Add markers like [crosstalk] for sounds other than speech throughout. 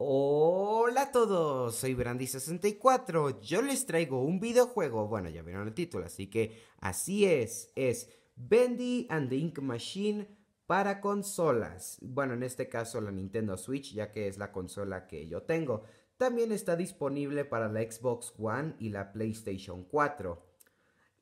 Hola a todos, soy Brandy64, yo les traigo un videojuego, bueno ya vieron el título, así que así es, es Bendy and the Ink Machine para consolas, bueno en este caso la Nintendo Switch ya que es la consola que yo tengo, también está disponible para la Xbox One y la PlayStation 4.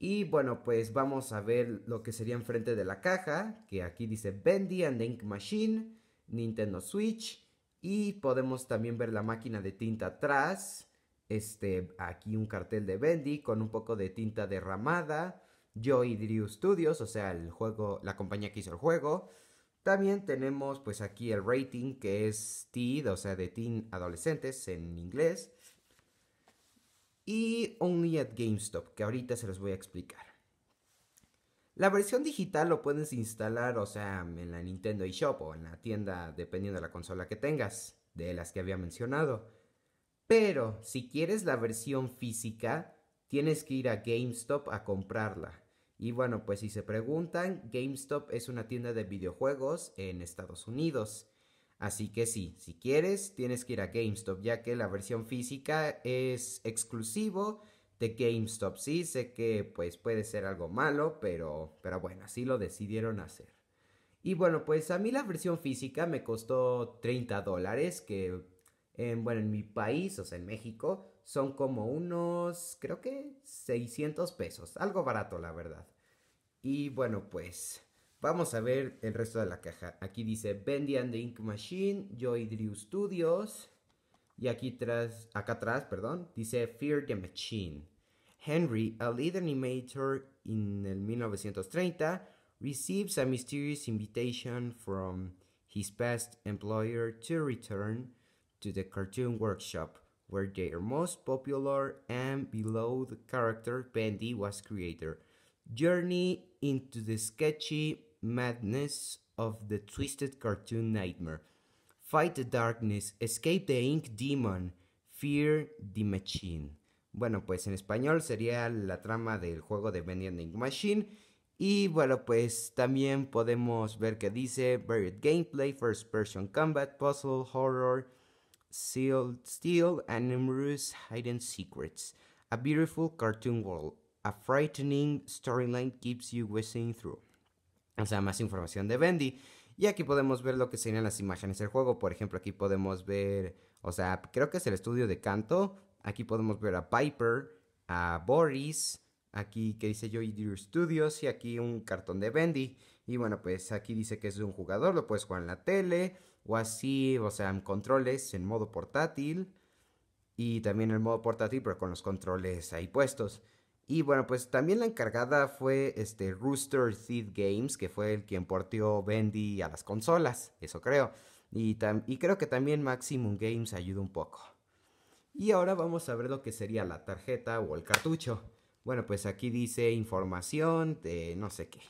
Y bueno, pues vamos a ver lo que sería enfrente de la caja, que aquí dice Bendy and the Ink Machine, Nintendo Switch, y podemos también ver la máquina de tinta atrás. Este, aquí un cartel de Bendy con un poco de tinta derramada. Joy Drew Studios, o sea, el juego, la compañía que hizo el juego. También tenemos pues aquí el rating que es TEED, o sea, de Teen Adolescentes en inglés. Y Only at GameStop, que ahorita se los voy a explicar. La versión digital lo puedes instalar, o sea, en la Nintendo eShop o en la tienda, dependiendo de la consola que tengas, de las que había mencionado. Pero si quieres la versión física, tienes que ir a GameStop a comprarla. Y bueno, pues si se preguntan, GameStop es una tienda de videojuegos en Estados Unidos. Así que sí, si quieres, tienes que ir a GameStop, ya que la versión física es exclusivo de GameStop. Sí, sé que pues puede ser algo malo, pero, pero bueno, así lo decidieron hacer. Y bueno, pues a mí la versión física me costó 30 dólares, que en, bueno, en mi país, o sea, en México, son como unos, creo que 600 pesos, algo barato la verdad. Y bueno, pues vamos a ver el resto de la caja. Aquí dice Bendy and the Ink Machine, Joy Drew Studios, Y aquí tras, acá atrás, perdón, dice Fear the Machine. Henry, a lead animator in el 1930, receives a mysterious invitation from his past employer to return to the cartoon workshop where their most popular and beloved character Bendy was created. Journey into the sketchy madness of the twisted cartoon nightmare. Fight the Darkness, Escape the Ink Demon, Fear the Machine. Bueno, pues en español sería la trama del juego de Bendy and Ink Machine. Y bueno, pues también podemos ver que dice Varied Gameplay, First Person Combat, Puzzle, Horror, Sealed Steel, and Numerous Hidden Secrets. A Beautiful Cartoon World. A Frightening Storyline Keeps You Whistling Through. O sea, más información de Bendy. Y aquí podemos ver lo que serían las imágenes del juego. Por ejemplo, aquí podemos ver, o sea, creo que es el estudio de canto. Aquí podemos ver a Piper, a Boris, aquí que dice Joy Deer Studios y aquí un cartón de Bendy. Y bueno, pues aquí dice que es un jugador, lo puedes jugar en la tele o así, o sea, en controles en modo portátil y también en modo portátil pero con los controles ahí puestos. Y bueno, pues también la encargada fue este Rooster Seed Games, que fue el quien portió Bendy a las consolas, eso creo. Y, y creo que también Maximum Games ayuda un poco. Y ahora vamos a ver lo que sería la tarjeta o el cartucho. Bueno, pues aquí dice información de no sé qué.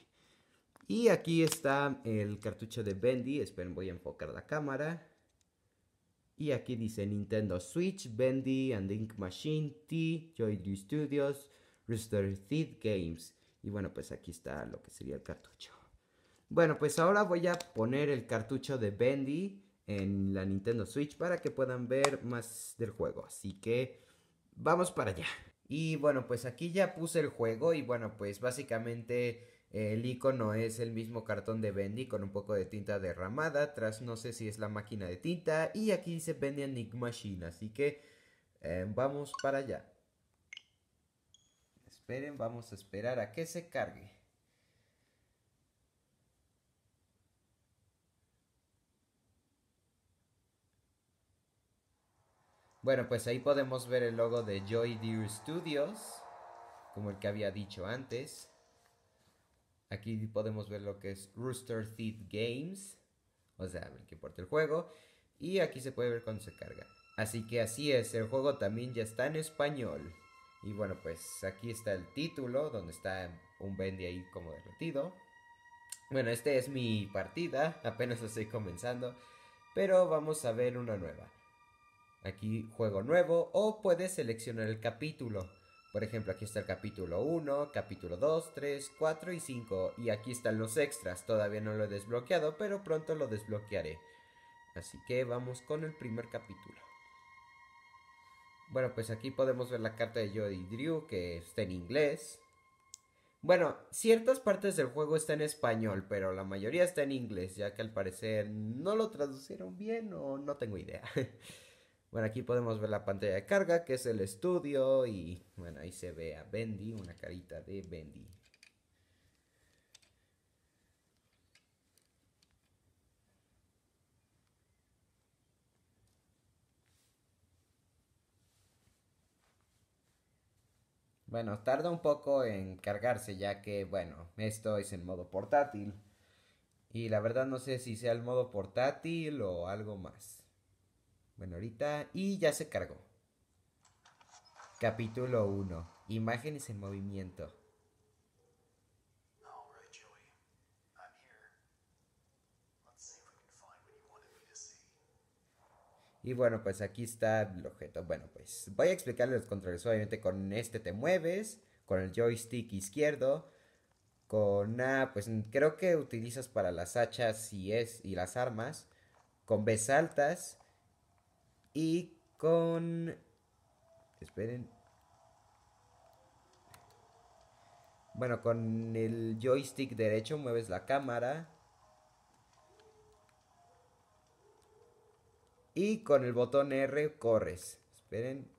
Y aquí está el cartucho de Bendy. Esperen, voy a enfocar la cámara. Y aquí dice Nintendo Switch, Bendy and Ink Machine, T, Joy Studios, Rooster Games. Y bueno, pues aquí está lo que sería el cartucho. Bueno, pues ahora voy a poner el cartucho de Bendy en la Nintendo Switch para que puedan ver más del juego. Así que vamos para allá. Y bueno, pues aquí ya puse el juego y bueno, pues básicamente eh, el icono es el mismo cartón de Bendy con un poco de tinta derramada. Tras no sé si es la máquina de tinta. Y aquí dice Bendy Enigma Machine. Así que eh, vamos para allá. Esperen, vamos a esperar a que se cargue. Bueno, pues ahí podemos ver el logo de Joy Deer Studios, como el que había dicho antes. Aquí podemos ver lo que es Rooster Teeth Games, o sea, el que porta el juego. Y aquí se puede ver cuando se carga. Así que así es, el juego también ya está en español. Y bueno, pues aquí está el título, donde está un Bendy ahí como derretido. Bueno, esta es mi partida, apenas estoy comenzando, pero vamos a ver una nueva. Aquí juego nuevo o puedes seleccionar el capítulo. Por ejemplo, aquí está el capítulo 1, capítulo 2, 3, 4 y 5. Y aquí están los extras. Todavía no lo he desbloqueado, pero pronto lo desbloquearé. Así que vamos con el primer capítulo. Bueno, pues aquí podemos ver la carta de Jody Drew que está en inglés. Bueno, ciertas partes del juego están en español, pero la mayoría está en inglés, ya que al parecer no lo traducieron bien o no tengo idea. [laughs] bueno, aquí podemos ver la pantalla de carga, que es el estudio, y bueno, ahí se ve a Bendy, una carita de Bendy. Bueno, tarda un poco en cargarse ya que, bueno, esto es en modo portátil. Y la verdad no sé si sea el modo portátil o algo más. Bueno, ahorita... Y ya se cargó. Capítulo 1. Imágenes en movimiento. Y bueno, pues aquí está el objeto. Bueno, pues voy a explicarles los controles. Obviamente con este te mueves, con el joystick izquierdo, con A, pues creo que utilizas para las hachas y, es, y las armas, con B y con... Esperen. Bueno, con el joystick derecho mueves la cámara Y con el botón R corres. Esperen.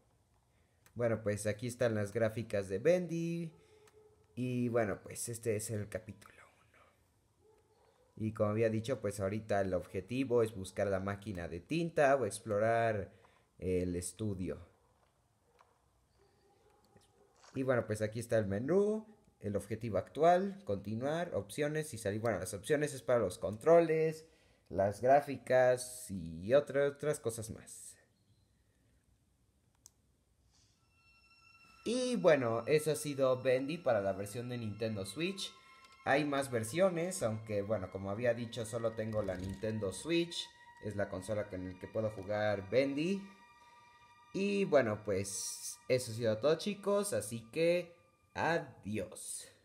Bueno, pues aquí están las gráficas de Bendy. Y bueno, pues este es el capítulo 1. Y como había dicho, pues ahorita el objetivo es buscar la máquina de tinta o explorar el estudio. Y bueno, pues aquí está el menú, el objetivo actual, continuar, opciones y salir. Bueno, las opciones es para los controles, las gráficas y otras cosas más. Y bueno, eso ha sido Bendy para la versión de Nintendo Switch. Hay más versiones, aunque bueno, como había dicho, solo tengo la Nintendo Switch. Es la consola con la que puedo jugar Bendy. Y bueno, pues eso ha sido todo chicos, así que adiós.